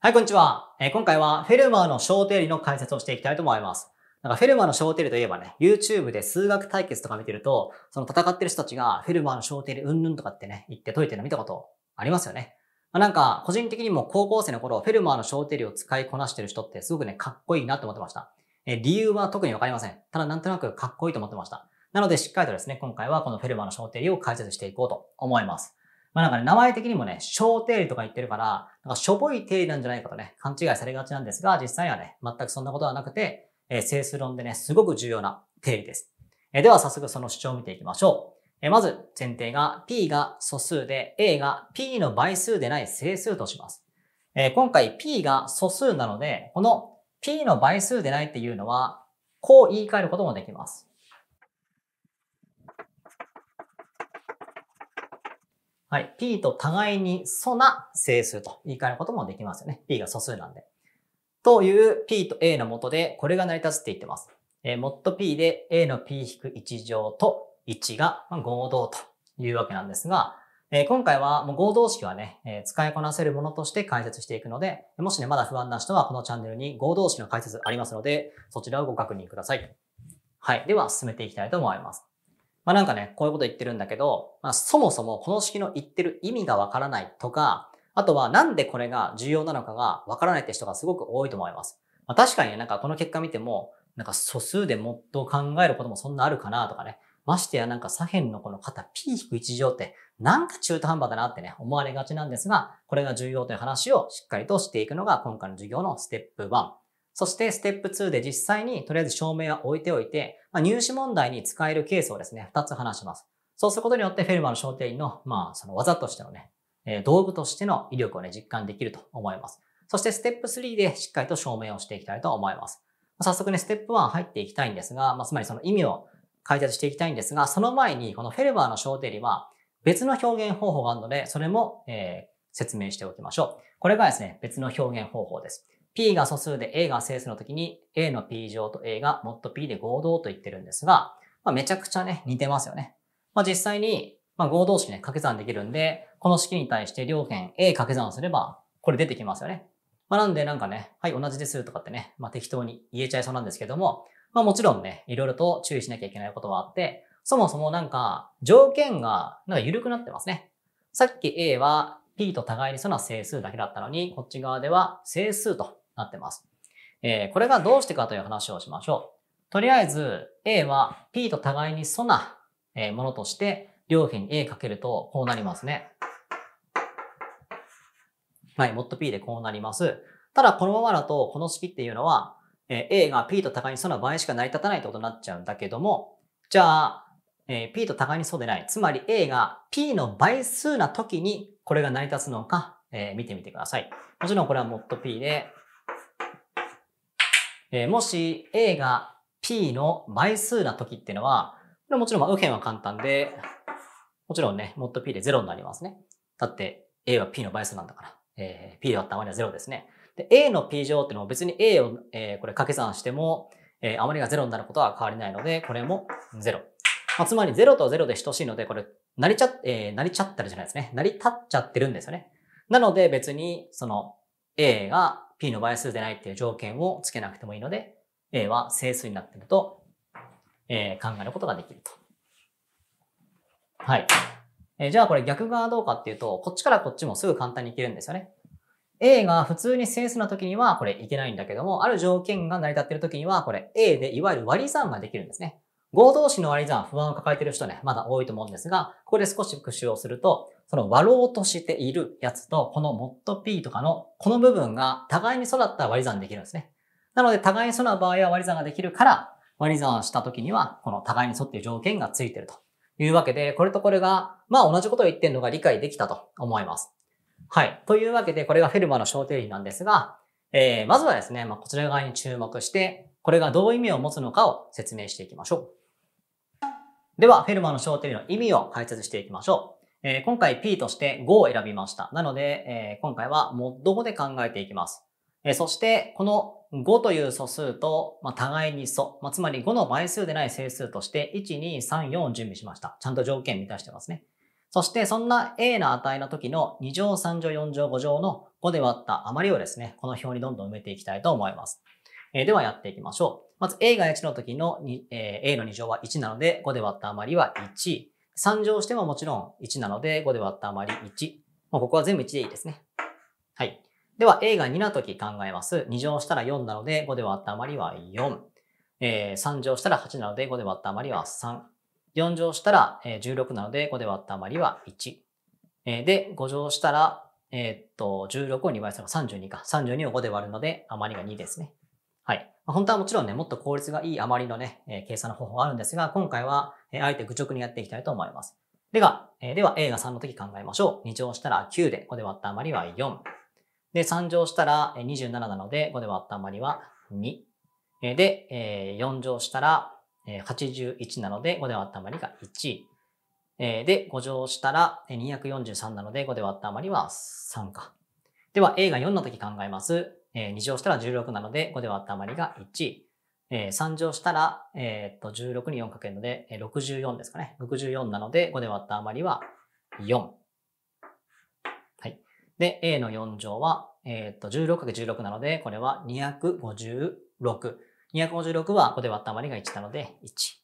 はい、こんにちは。えー、今回はフェルマーの小定理の解説をしていきたいと思います。なんかフェルマーの小定理といえばね、YouTube で数学対決とか見てると、その戦ってる人たちがフェルマーの小定理うんぬんとかってね、言って解いてるの見たことありますよね。まあ、なんか、個人的にも高校生の頃、フェルマーの小定理を使いこなしてる人ってすごくね、かっこいいなと思ってました。えー、理由は特にわかりません。ただなんとなくかっこいいと思ってました。なのでしっかりとですね、今回はこのフェルマーの小定理を解説していこうと思います。まあなんかね、名前的にもね、小定理とか言ってるから、なんかしょぼい定理なんじゃないかとね、勘違いされがちなんですが、実際はね、全くそんなことはなくて、えー、整数論でね、すごく重要な定理です。えー、では早速その主張を見ていきましょう。えー、まず、前提が P が素数で A が P の倍数でない整数とします。えー、今回 P が素数なので、この P の倍数でないっていうのは、こう言い換えることもできます。はい。p と互いに素な整数と言い換えることもできますよね。p が素数なんで。という p と a のもとで、これが成り立つって言ってます。えー、mod p で a の p-1 乗と1が合同というわけなんですが、えー、今回はもう合同式はね、えー、使いこなせるものとして解説していくので、もしね、まだ不安な人はこのチャンネルに合同式の解説ありますので、そちらをご確認ください。はい。では、進めていきたいと思います。まあなんかね、こういうこと言ってるんだけど、まあそもそもこの式の言ってる意味がわからないとか、あとはなんでこれが重要なのかがわからないって人がすごく多いと思います。まあ確かにね、なんかこの結果見ても、なんか素数でもっと考えることもそんなあるかなとかね。ましてやなんか左辺のこの肩 P-1 乗ってなんか中途半端だなってね、思われがちなんですが、これが重要という話をしっかりとしていくのが今回の授業のステップ1。そしてステップ2で実際にとりあえず証明は置いておいて、まあ、入試問題に使えるケースをですね、2つ話します。そうすることによってフェルマーの焦点の、まあ、その技としてのね、え道具としての威力をね、実感できると思います。そしてステップ3でしっかりと証明をしていきたいと思います。早速ね、ステップ1入っていきたいんですが、まあ、つまりその意味を解説していきたいんですが、その前にこのフェルマーの小定理は別の表現方法があるので、それも、えー、説明しておきましょう。これがですね、別の表現方法です。P が素数で A が整数の時に A の P 乗と A が mod P で合同と言ってるんですが、まあ、めちゃくちゃね、似てますよね。まあ、実際に、まあ、合同式ね、掛け算できるんで、この式に対して両辺 A 掛け算をすれば、これ出てきますよね。まあ、なんでなんかね、はい、同じですとかってね、まあ、適当に言えちゃいそうなんですけども、まあ、もちろんね、いろいろと注意しなきゃいけないことはあって、そもそもなんか、条件が、なんか緩くなってますね。さっき A は P と互いにその整数だけだったのに、こっち側では整数となってます。えー、これがどうしてかという話をしましょう。とりあえず A は P と互いに素なものとして両辺に A かけるとこうなりますね。はい、もっと P でこうなります。ただこのままだとこの式っていうのは A が P と互いに素な場合しか成り立たないってことになっちゃうんだけども、じゃあ、え P と互いにそうでない。つまり A が P の倍数な時にこれが成り立つのか、え見てみてください。もちろんこれはもっと P で、えー、もし A が P の倍数な時っていうのは、これもちろん右辺は簡単で、もちろんね、もっと P で0になりますね。だって A は P の倍数なんだから、えー、P だった余りは0ですね。で、A の P 乗っていうのは別に A を、えー、これ掛け算しても、えー、余りが0になることは変わりないので、これも0。まあ、つまり0と0で等しいので、これ、なりちゃ、えー、なりちゃったるじゃないですね。なり立っちゃってるんですよね。なので別に、その、A が p の倍数でないっていう条件をつけなくてもいいので、a は整数になっていると、えー、考えることができると。はい。えー、じゃあこれ逆側どうかっていうと、こっちからこっちもすぐ簡単にいけるんですよね。A が普通に整数の時にはこれいけないんだけども、ある条件が成り立ってる時には、これ A でいわゆる割り算ができるんですね。合同士の割り算、不安を抱えてる人ね、まだ多いと思うんですが、ここで少し復習をすると、その割ろうとしているやつと、このモッド p とかの、この部分が互いに育だったら割り算できるんですね。なので、互いにそうな場合は割り算ができるから、割り算した時には、この互いに沿っている条件がついてるというわけで、これとこれが、まあ同じことを言ってるのが理解できたと思います。はい。というわけで、これがフェルマの小定理なんですが、えー、まずはですね、まあ、こちら側に注目して、これがどう意味を持つのかを説明していきましょう。では、フェルマの小定理の意味を解説していきましょう。えー、今回 P として5を選びました。なので、えー、今回は Mod5 で考えていきます。えー、そして、この5という素数と、まあ、互いに素、まあ、つまり5の倍数でない整数として、1、2、3、4を準備しました。ちゃんと条件満たしてますね。そして、そんな A の値の時の2乗、3乗、4乗、5乗の5で割った余りをですね、この表にどんどん埋めていきたいと思います。えー、ではやっていきましょう。まず A が1の時の、えー、A の2乗は1なので、5で割った余りは1。3乗してももちろん1なので、5で割った余り1。もうここは全部1でいいですね。はい。では、A が2な時考えます。2乗したら4なので、5で割った余りは4。えー、3乗したら8なので、5で割った余りは3。4乗したら16なので、5で割った余りは1。えー、で、5乗したら、えー、っと、16を2倍するのが32か。32を5で割るので、余りが2ですね。本当はもちろんね、もっと効率がいいあまりのね、計算の方法があるんですが、今回は、あえて愚直にやっていきたいと思います。では、では A が3の時考えましょう。2乗したら9で、5で割った余りは4。で、3乗したら27なので、5で割った余りは2。で、4乗したら81なので、5で割った余りが1。で、5乗したら243なので、5で割った余りは3か。では、A が4の時考えます。えー、2乗したら16なので、5で割った余りが1。えー、3乗したら、えー、っと、16に4かけるので、64ですかね。64なので、5で割った余りは4。はい。で、A の4乗は、えー、っと、1 6け1 6なので、これは256。256は5で割った余りが1なので、1。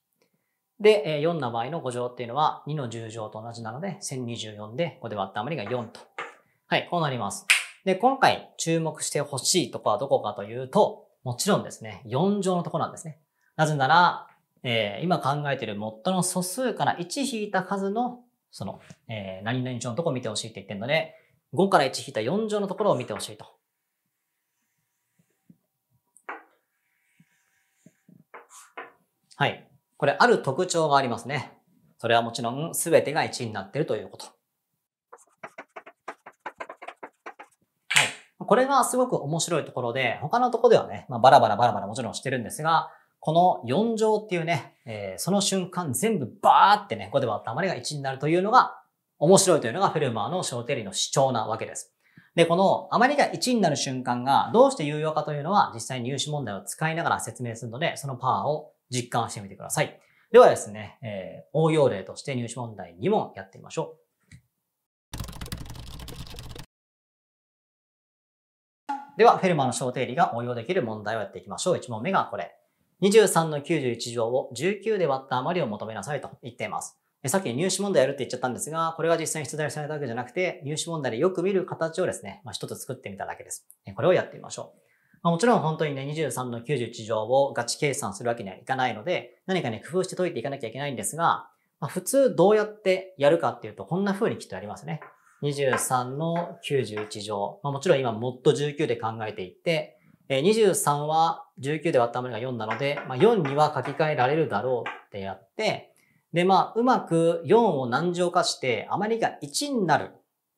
で、4の場合の5乗っていうのは2の10乗と同じなので、1024で5で割った余りが4と。はい、こうなります。で、今回注目してほしいとこはどこかというと、もちろんですね、4乗のとこなんですね。なぜなら、えー、今考えているモッの素数から1引いた数の、その、えー、何々乗のとこを見てほしいって言ってるので、5から1引いた4乗のところを見てほしいと。はい。これ、ある特徴がありますね。それはもちろん、すべてが1になっているということ。これがすごく面白いところで、他のところではね、まあ、バラバラバラバラもちろんしてるんですが、この4乗っていうね、えー、その瞬間全部バーってね、5で割った余りが1になるというのが面白いというのがフェルマーの小定理の主張なわけです。で、この余りが1になる瞬間がどうして有用かというのは実際に入試問題を使いながら説明するので、そのパワーを実感してみてください。ではですね、えー、応用例として入試問題2問やってみましょう。では、フェルマの小定理が応用できる問題をやっていきましょう。1問目がこれ。23の91乗を19で割った余りを求めなさいと言っています。さっき入試問題やるって言っちゃったんですが、これが実際に出題されたわけじゃなくて、入試問題でよく見る形をですね、まあ、一つ作ってみただけです。これをやってみましょう。まあ、もちろん本当にね、23の91乗をガチ計算するわけにはいかないので、何かね、工夫して解いていかなきゃいけないんですが、まあ、普通どうやってやるかっていうと、こんな風にきっとやりますね。23の91乗。まあ、もちろん今、もっと19で考えていて、えー、23は19で割ったものが4なので、まあ、4には書き換えられるだろうってやって、で、まあ、うまく4を何乗化して、余りが1になる、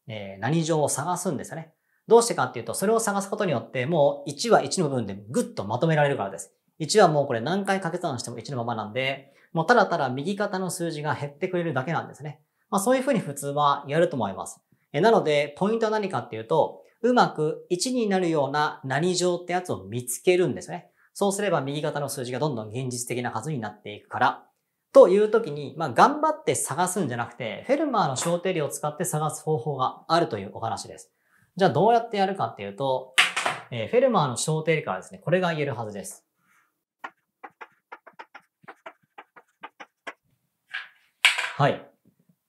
えー、何乗を探すんですよね。どうしてかっていうと、それを探すことによって、もう1は1の部分でぐっとまとめられるからです。1はもうこれ何回掛け算しても1のままなんで、もうただただ右肩の数字が減ってくれるだけなんですね。まあそういうふうに普通はやると思います。えなので、ポイントは何かっていうと、うまく1になるような何乗ってやつを見つけるんですね。そうすれば右肩の数字がどんどん現実的な数になっていくから。という時に、まあ、頑張って探すんじゃなくて、フェルマーの小定理を使って探す方法があるというお話です。じゃあどうやってやるかっていうと、えー、フェルマーの小定理からですね、これが言えるはずです。はい。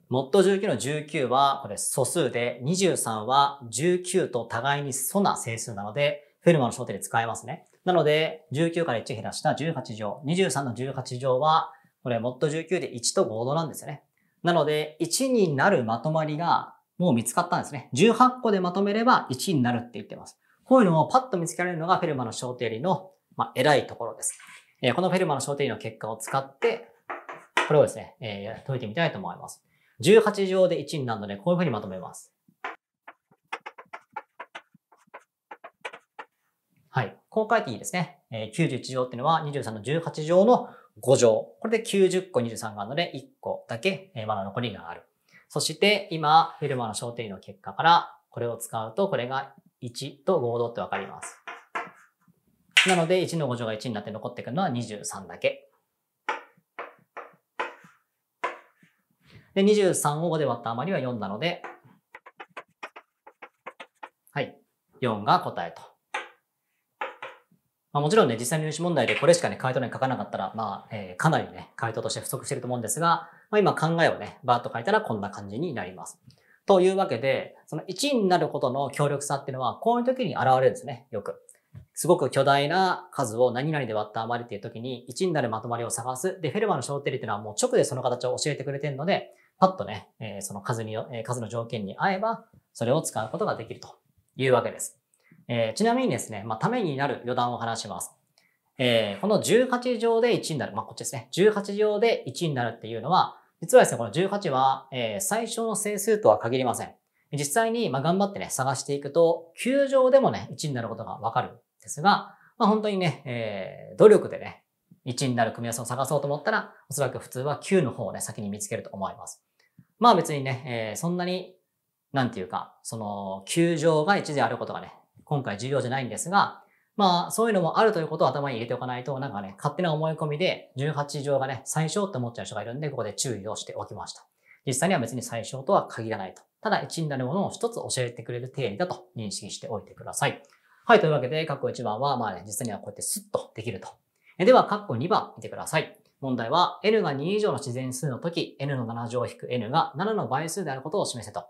もっと1 9の19は、これ素数で、23は19と互いに素な整数なので、フェルマの焦点で使えますね。なので、19から1減らした18乗。23の18乗は、これ、もっと1 9で1と合同なんですよね。なので、1になるまとまりがもう見つかったんですね。18個でまとめれば1になるって言ってます。こういうのをパッと見つけられるのがフェルマの小定理の、まあ、偉いところです。えー、このフェルマの小定理の結果を使って、これをですね、えー、解いてみたいと思います。18乗で1になるので、こういうふうにまとめます。はい。こう書いていいですね。え91乗っていうのは23の18乗の5乗。これで90個23があるので、1個だけ、えまだ残りがある。そして今、フェルマの小定理の結果から、これを使うと、これが1と合同ってわかります。なので、1の5乗が1になって残ってくるのは23だけ。で、23を5で割った余りは4なので、はい、4が答えと。まあ、もちろんね、実際の入試問題でこれしかね、回答欄に書かなかったら、まあ、えー、かなりね、回答として不足してると思うんですが、まあ、今考えをね、バーッと書いたらこんな感じになります。というわけで、その1位になることの強力さっていうのは、こういう時に現れるんですね、よく。すごく巨大な数を何々で割った余りっていう時に、1になるまとまりを探す。で、フェルマーの小定理っていうのはもう直でその形を教えてくれてるので、パッとね、えー、その数によ、えー、数の条件に合えば、それを使うことができるというわけです。えー、ちなみにですね、まあ、ためになる余談を話します。えー、この18乗で1になる。まあ、こっちですね。18乗で1になるっていうのは、実はですね、この18は、えー、最小の整数とは限りません。実際に、ま頑張ってね、探していくと、9乗でもね、1になることがわかるんですが、まあ、本当にね、えー、努力でね、1になる組み合わせを探そうと思ったら、おそらく普通は9の方をね、先に見つけると思います。まあ別にね、えー、そんなに、なんていうか、その、球場が一であることがね、今回重要じゃないんですが、まあ、そういうのもあるということを頭に入れておかないと、なんかね、勝手な思い込みで、18乗がね、最小って思っちゃう人がいるんで、ここで注意をしておきました。実際には別に最小とは限らないと。ただ、1になるものを一つ教えてくれる定理だと認識しておいてください。はい、というわけで、括弧1番は、まあね、実際にはこうやってスッとできると。では、括弧2番見てください。問題は n が2以上の自然数の時 n の7乗引く n が7の倍数であることを示せと。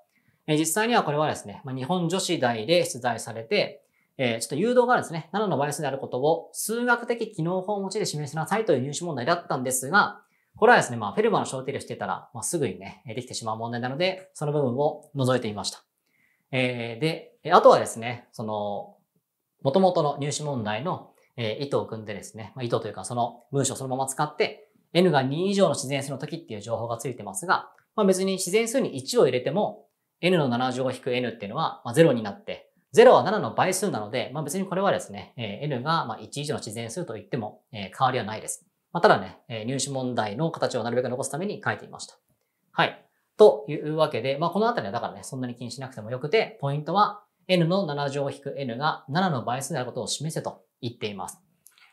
え実際にはこれはですね、まあ、日本女子大で出題されて、えちょっと誘導があるんですね、7の倍数であることを数学的機能法を用いて示しなさいという入試問題だったんですが、これはですね、まあ、フェルマーの小定理をしてたら、まあ、すぐにね、できてしまう問題なので、その部分を除いてみました。えー、で、あとはですね、その、元々の入試問題のえー、意図を組んでですね、まあ、意図というかその文章そのまま使って、n が2以上の自然数の時っていう情報がついてますが、まあ、別に自然数に1を入れても、n の7乗を引く n っていうのは0になって、0は7の倍数なので、まあ、別にこれはですね、えー、n が1以上の自然数と言っても、えー、変わりはないです。まあ、ただね、えー、入試問題の形をなるべく残すために書いていました。はい。というわけで、まあ、このあたりはだからね、そんなに気にしなくてもよくて、ポイントは n の7乗を引く n が7の倍数であることを示せと言っています。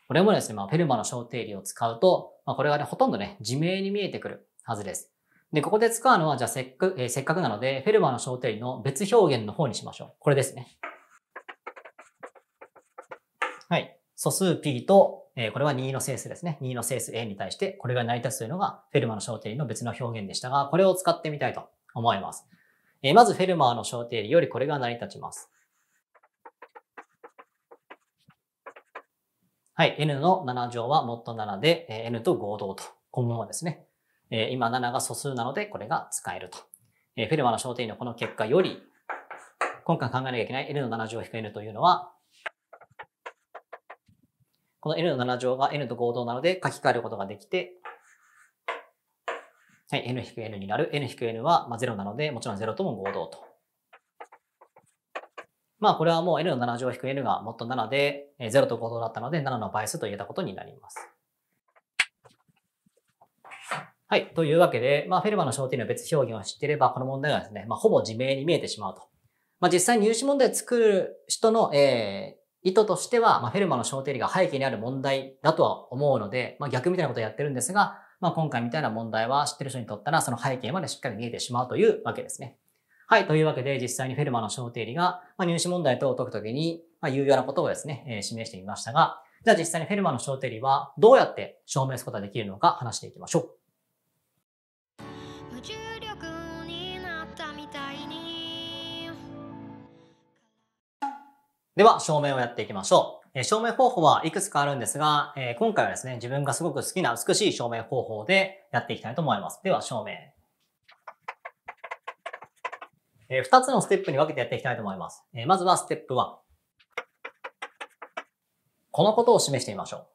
これもですね、まあ、フェルマの小定理を使うと、まあ、これがね、ほとんどね、自明に見えてくるはずです。で、ここで使うのは、じゃあせっかく、えー、せっかくなので、フェルマーの小定理の別表現の方にしましょう。これですね。はい。素数 P と、えー、これは2の整数ですね。2の整数 A に対して、これが成り立つというのが、フェルマーの小定理の別の表現でしたが、これを使ってみたいと思います。えー、まず、フェルマーの小定理よりこれが成り立ちます。はい、n の7乗はもっと7で、えー、n と合同と、今後はですね、えー、今7が素数なのでこれが使えると。えー、フェルマの焦点のこの結果より、今回考えなきゃいけない n の7乗引く n というのは、この n の7乗が n と合同なので書き換えることができて、はい、n-n くになる。n-n くは0なので、もちろん0とも合同と。まあこれはもう n の7乗引く n がもっと7で、0と合同だったので7の倍数と言えたことになります。はい。というわけで、まあ、フェルマのの焦点の別表現を知っていれば、この問題がですね、まあ、ほぼ自明に見えてしまうと。まあ、実際入試問題を作る人の、えー、意図としては、まあ、フェルマのの焦点が背景にある問題だとは思うので、まあ、逆みたいなことをやってるんですが、まあ、今回みたいな問題は知ってる人にとったら、その背景までしっかり見えてしまうというわけですね。はい。というわけで、実際にフェルマの小定理が、ま入試問題等を解くときに、ま有用なことをですね、え示してみましたが、じゃあ実際にフェルマの小定理はどうやって証明することができるのか話していきましょう。では、証明をやっていきましょう。証明方法はいくつかあるんですが、今回はですね、自分がすごく好きな美しい証明方法でやっていきたいと思います。では、証明。えー、2つのステップに分けてやっていきたいと思います。えー、まずはステップ1。このことを示してみましょう。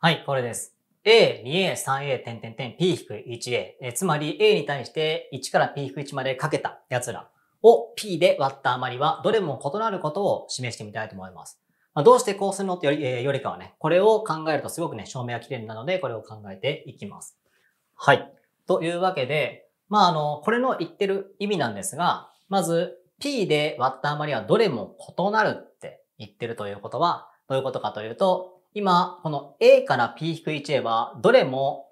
はい、これです。A、2A、3A、点点点、P-1A。えつまり A に対して1から P-1 までかけたやつら。を P で割った余りは、どれも異なることを示してみたいと思います。まあ、どうしてこうするのってより,、えー、よりかはね、これを考えるとすごくね、証明が綺麗なので、これを考えていきます。はい。というわけで、まあ、あの、これの言ってる意味なんですが、まず、P で割った余りはどれも異なるって言ってるということは、どういうことかというと、今、この A から P-1A は、どれも、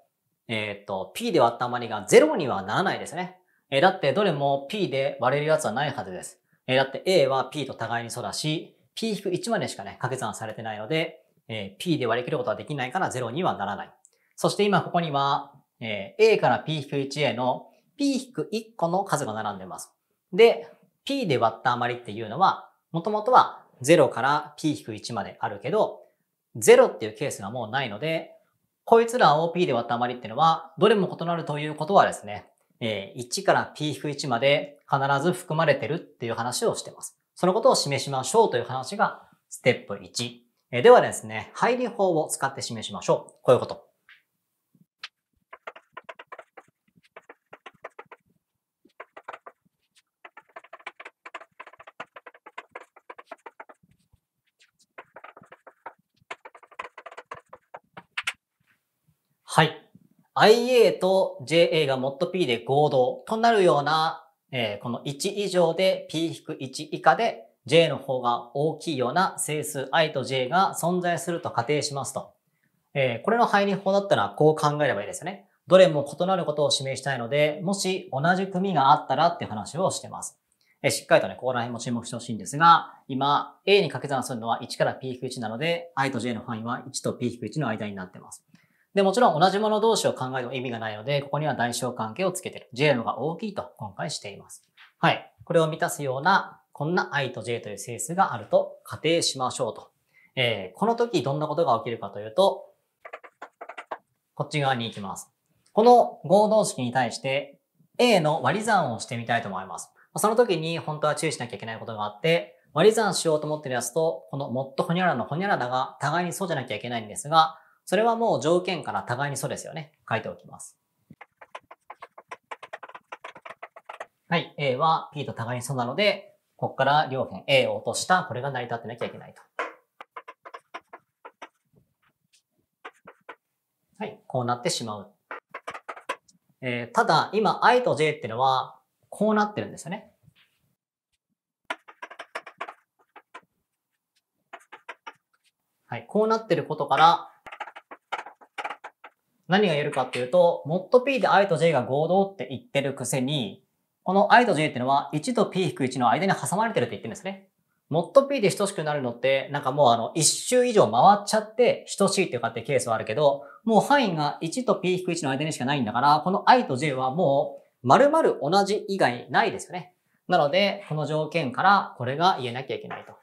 えっ、ー、と、P で割った余りが0にはならないですね。えだってどれも P で割れるやつはないはずです。えだって A は P と互いにそうだし、P-1 までしかね、掛け算されてないので、えー、P で割り切ることはできないから0にはならない。そして今ここには、えー、A から P-1 への P-1 個の数が並んでます。で、P で割った余りっていうのは、もともとは0から P-1 まであるけど、0っていうケースがもうないので、こいつらを P で割った余りっていうのは、どれも異なるということはですね、え1から p-1 まで必ず含まれてるっていう話をしてます。そのことを示しましょうという話がステップ1。えではですね、配理法を使って示しましょう。こういうこと。はい。IA と JA がモット P で合同となるような、えー、この1以上で P-1 以下で J の方が大きいような整数 i と j が存在すると仮定しますと。えー、これの配任法だったらこう考えればいいですよね。どれも異なることを示したいので、もし同じ組があったらって話をしてます。えー、しっかりとね、ここら辺も注目してほしいんですが、今、A に掛け算するのは1から P-1 なので、i と j の範囲は1と P-1 の間になってます。で、もちろん同じもの同士を考えても意味がないので、ここには代償関係をつけてる。J のが大きいと今回しています。はい。これを満たすような、こんな i と j という整数があると仮定しましょうと。えー、この時どんなことが起きるかというと、こっち側に行きます。この合同式に対して A の割り算をしてみたいと思います。その時に本当は注意しなきゃいけないことがあって、割り算しようと思ってるやつと、このもっとほにゃらのほにゃらだが互いにそうじゃなきゃいけないんですが、それはもう条件から互いにそうですよね。書いておきます。はい、A は P と互いにそうなので、ここから両辺 A を落とした、これが成り立ってなきゃいけないと。はい、こうなってしまう。えー、ただ、今 I と J っていうのは、こうなってるんですよね。はい、こうなってることから、何が言えるかっていうと、モッド P で i と j が合同って言ってるくせに、この i と j っていうのは1と p-1 の間に挟まれてるって言ってるんですね。モッド P で等しくなるのって、なんかもうあの、一周以上回っちゃって等しいっていうかってケースはあるけど、もう範囲が1と p-1 の間にしかないんだから、この i と j はもう丸々同じ以外ないですよね。なので、この条件からこれが言えなきゃいけないと。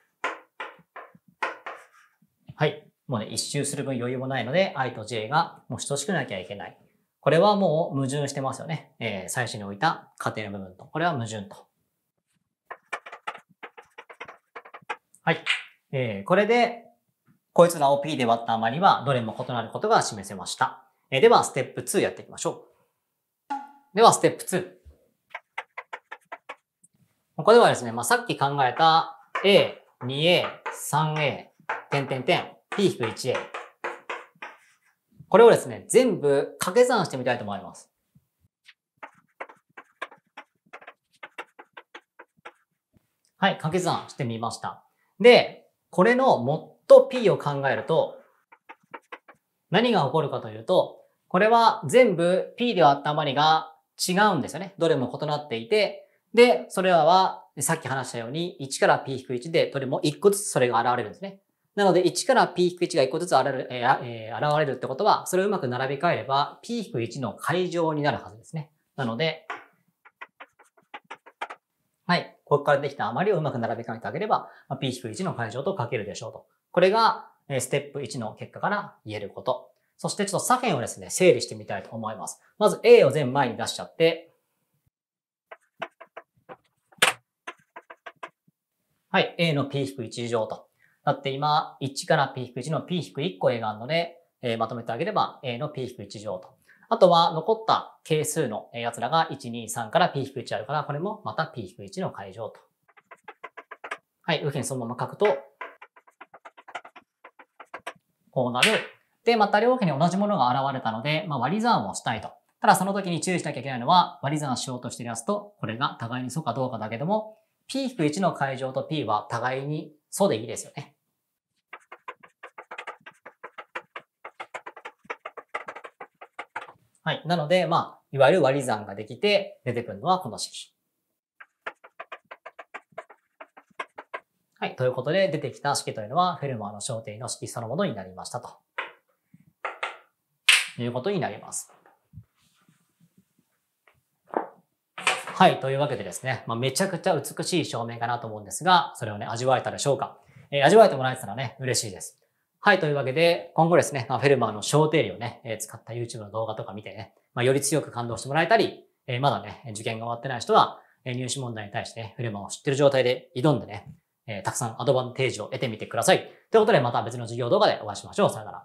はい。もうね、一周する分余裕もないので、i と j がもう等しくなきゃいけない。これはもう矛盾してますよね。えー、最初に置いた仮定の部分と。これは矛盾と。はい。えー、これで、こいつらを P で割った余りは、どれも異なることが示せました。えー、では、ステップ2やっていきましょう。では、ステップ2。ここではですね、まあ、さっき考えた A、2A、3A、点点点。p-1a。これをですね、全部掛け算してみたいと思います。はい、掛け算してみました。で、これのもっと p を考えると、何が起こるかというと、これは全部 p ではったまりが違うんですよね。どれも異なっていて、で、それらはさっき話したように1から p-1 でどれも1個ずつそれが現れるんですね。なので、1から P-1 が1個ずつ現れる、えー、現れるってことは、それをうまく並び替えれば、P-1 の解乗になるはずですね。なので、はい。ここからできた余りをうまく並び替えてあげれば、P-1 の解乗と書けるでしょうと。これが、ステップ1の結果から言えること。そしてちょっと左辺をですね、整理してみたいと思います。まず A を全部前に出しちゃって、はい、A の P-1 乗と。だって今、1から P-1 の P-1 個 A があるので、えー、まとめてあげれば A の P-1 乗と。あとは残った係数のやつらが1、2、3から P-1 あるから、これもまた P-1 の解乗と。はい、右辺そのまま書くと、こうなる。で、また両辺に同じものが現れたので、まあ、割り算をしたいと。ただその時に注意しなきゃいけないのは、割り算しようとしてるやつと、これが互いに素かどうかだけども、P-1 の解乗と P は互いに素でいいですよね。はい。なので、まあ、いわゆる割り算ができて出てくるのはこの式。はい。ということで、出てきた式というのは、フェルマーの焦点の式そのものになりましたと。いうことになります。はい。というわけでですね、まあ、めちゃくちゃ美しい証明かなと思うんですが、それをね、味わえたでしょうか。えー、味わえてもらえてたらね、嬉しいです。はい、というわけで、今後ですね、フェルマーの小定理をね、使った YouTube の動画とか見てね、まあ、より強く感動してもらえたり、まだね、受験が終わってない人は、入試問題に対して、フェルマーを知ってる状態で挑んでね、たくさんアドバンテージを得てみてください。ということで、また別の授業動画でお会いしましょう。さよなら。